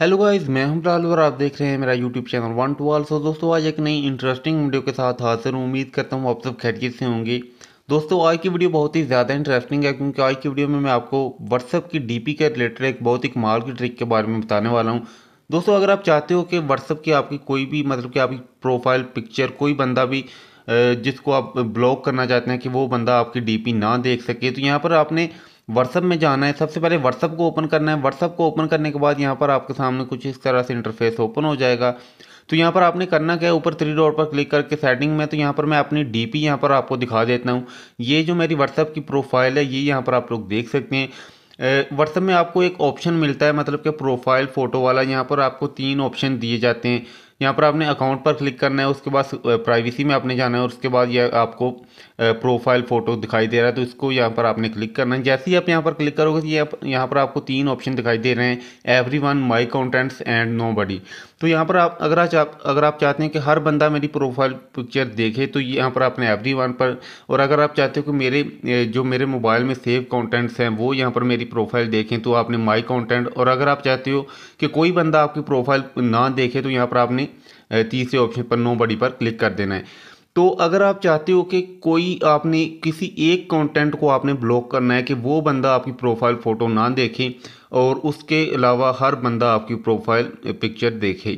hello guys मैं हूं राल और आप देख रहे हैं मेरा YouTube channel one to all so दोस्तों आज एक नई इंटरेस्टिंग वीडियो के साथ हाजिर उम्मीद करता हूं आप सब खैरियत से होंगे दोस्तों आज की वीडियो बहुत ही ज़्यादा इंटरेस्टिंग है क्योंकि आज की वीडियो में मैं आपको व्हाट्सअप की पी के रिलेटेड एक बहुत ही कमाल की ट्रिक के बारे में बताने वाला हूँ दोस्तों अगर आप चाहते हो कि व्हाट्सअप की आपकी कोई भी मतलब कि आपकी प्रोफाइल पिक्चर कोई बंदा भी जिसको आप ब्लॉक करना चाहते हैं कि वो बंदा आपकी डी ना देख सके तो यहाँ पर आपने व्हाट्सअप में जाना है सबसे पहले व्हाट्सअप को ओपन करना है व्हाट्सअप को ओपन करने के बाद यहाँ पर आपके सामने कुछ इस तरह से इंटरफेस ओपन हो जाएगा तो यहाँ पर आपने करना क्या है ऊपर थ्री डॉट पर क्लिक करके सेटिंग में तो यहाँ पर मैं अपनी डी पी यहाँ पर आपको दिखा देता हूँ ये जो मेरी व्हाट्सअप की प्रोफाइल है ये यहाँ पर आप लोग देख सकते हैं व्हाट्सअप में आपको एक ऑप्शन मिलता है मतलब कि प्रोफाइल फ़ोटो वाला यहाँ पर आपको तीन ऑप्शन दिए जाते हैं यहाँ पर आपने अकाउंट पर क्लिक करना है उसके बाद प्राइवेसी में आपने जाना है और उसके बाद यह आपको प्रोफाइल फ़ोटो दिखाई दे रहा है तो इसको यहाँ पर आपने क्लिक करना है जैसे ही आप यहाँ पर क्लिक करोगे तो ये यहाँ पर आपको तीन ऑप्शन दिखाई दे रहे हैं everyone my contents and nobody तो यहाँ पर आप अगर आप अगर आप चाहते हैं कि हर बंदा मेरी प्रोफाइल पिक्चर देखे तो यहाँ पर आपने एवरी वन पर और अगर आप चाहते हो कि मेरे जो मेरे मोबाइल में सेव कॉन्टेंट्स हैं वो यहाँ पर मेरी प्रोफाइल देखें तो आपने माई कॉन्टेंट और अगर आप चाहते हो कि कोई बंदा आपकी प्रोफाइल ना देखे तो यहाँ पर आपने में तीसरे ऑप्शन पर नो बडी पर क्लिक कर देना है तो अगर आप चाहते हो कि कोई आपने किसी एक कंटेंट को आपने ब्लॉक करना है कि वो बंदा आपकी प्रोफाइल फ़ोटो ना देखे और उसके अलावा हर बंदा आपकी प्रोफाइल पिक्चर देखे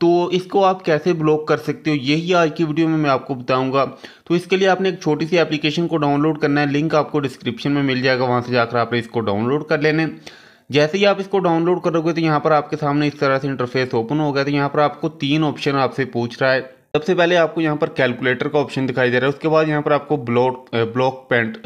तो इसको आप कैसे ब्लॉक कर सकते हो यही आज की वीडियो में मैं आपको बताऊंगा तो इसके लिए आपने एक छोटी सी एप्लीकेशन को डाउनलोड करना है लिंक आपको डिस्क्रिप्शन में मिल जाएगा वहाँ से जाकर आपने इसको डाउनलोड कर लेना है जैसे ही आप इसको डाउनलोड करोगे तो यहाँ पर आपके सामने इस तरह से इंटरफेस ओपन हो गया तो यहाँ पर आपको तीन ऑप्शन आपसे पूछ रहा है सबसे पहले आपको यहाँ पर कैलकुलेटर का ऑप्शन दिखाई दे रहा है उसके बाद यहाँ पर आपको ब्लॉक ब्लॉक पेंट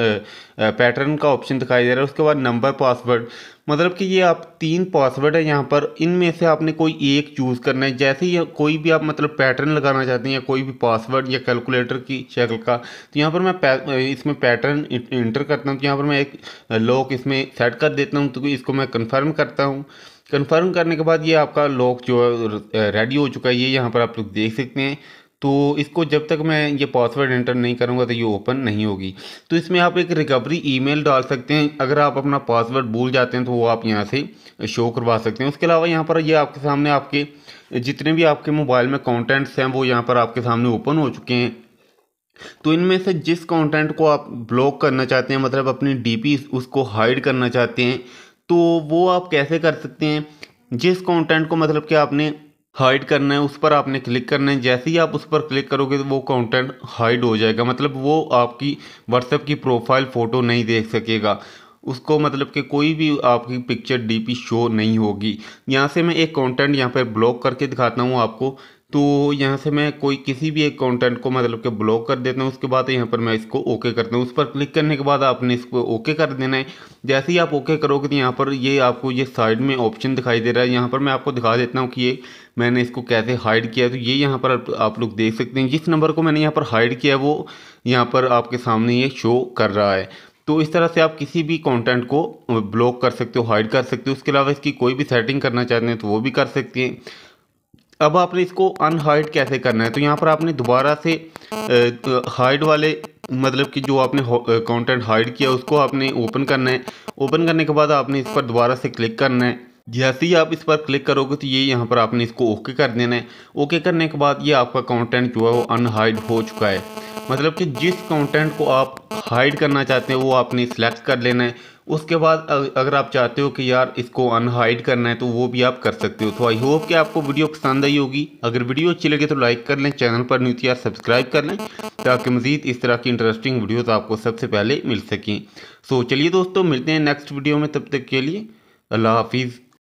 पैटर्न का ऑप्शन दिखाई दे रहा है उसके बाद नंबर पासवर्ड मतलब कि ये आप तीन पासवर्ड है यहाँ पर इनमें से आपने कोई एक चूज़ करना है जैसे ही कोई भी आप मतलब पैटर्न लगाना चाहते हैं या कोई भी पासवर्ड या कैलकुलेटर की शक्ल का तो यहाँ पर मैं पै, इसमें पैटर्न इंटर करता हूँ तो यहाँ पर मैं एक लॉक इसमें सेट कर देता हूँ तो इसको मैं कन्फर्म करता हूँ कंफर्म करने के बाद ये आपका लॉक जो है रेडी हो चुका है ये यहाँ पर आप लोग देख सकते हैं तो इसको जब तक मैं ये पासवर्ड एंटर नहीं करूँगा तो ये ओपन नहीं होगी तो इसमें आप एक रिकवरी ईमेल डाल सकते हैं अगर आप अपना पासवर्ड भूल जाते हैं तो वो आप यहाँ से शो करवा सकते हैं उसके अलावा यहाँ पर ये यह आपके सामने आपके जितने भी आपके मोबाइल में कॉन्टेंट्स हैं वो यहाँ पर आपके सामने ओपन हो चुके हैं तो इनमें से जिस कंटेंट को आप ब्लॉक करना चाहते हैं मतलब अपनी डीपी उसको हाइड करना चाहते हैं तो वो आप कैसे कर सकते हैं जिस कंटेंट को मतलब कि आपने हाइड करना है उस पर आपने क्लिक करना है जैसे ही आप उस पर क्लिक करोगे तो वो कंटेंट हाइड हो जाएगा मतलब वो आपकी व्हाट्सएप की प्रोफाइल फ़ोटो नहीं देख सकेगा उसको मतलब कि कोई भी आपकी पिक्चर डीपी शो नहीं होगी यहाँ से मैं एक कंटेंट यहाँ पर ब्लॉक करके दिखाता हूँ आपको तो यहाँ से मैं कोई किसी भी एक कंटेंट को मतलब कि ब्लॉक कर देता हूँ उसके बाद यहाँ पर मैं इसको ओके करता हूँ उस पर क्लिक करने के बाद आपने इसको ओके कर देना है जैसे ही आप ओके करोगे तो यहाँ पर ये आपको ये साइड में ऑप्शन दिखाई दे रहा है यहाँ पर मैं आपको दिखा देता हूँ कि ये मैंने इसको कैसे हाइड किया तो ये यहाँ पर आप लोग देख सकते हैं जिस नंबर को मैंने यहाँ पर हाइड किया वो यहाँ पर आपके सामने ये शो कर रहा है तो इस तरह से आप किसी भी कंटेंट को ब्लॉक कर सकते हो हाइड कर सकते हो उसके अलावा इसकी कोई भी सेटिंग करना चाहते हैं तो वो भी कर सकते हैं अब आपने इसको अनहाइड कैसे करना है तो यहाँ पर आपने दोबारा से हाइड तो वाले मतलब कि जो आपने कंटेंट हाइड किया उसको आपने ओपन करना है ओपन करने के बाद आपने इस पर दोबारा से क्लिक करना है जैसे ही आप इस पर क्लिक करोगे तो ये यहाँ पर आपने इसको ओके कर देना है ओके करने के बाद ये आपका कंटेंट जो है वो अनहाइड हो चुका है मतलब कि जिस कंटेंट को आप हाइड करना चाहते हैं वो आपने सेलेक्ट कर लेना है उसके बाद अगर आप चाहते हो कि यार इसको अनहाइड करना है तो वो भी आप कर सकते हो तो आई होप कि आपको वीडियो पसंद आई होगी अगर वीडियो अच्छी लगे तो लाइक कर लें चैनल पर न्यूज यार सब्सक्राइब कर लें ताकि मज़ीद इस तरह की इंटरेस्टिंग वीडियोज़ आपको सबसे पहले मिल सकें सो चलिए दोस्तों मिलते हैं नेक्स्ट वीडियो में तब तक के लिए अल्लाह हाफिज़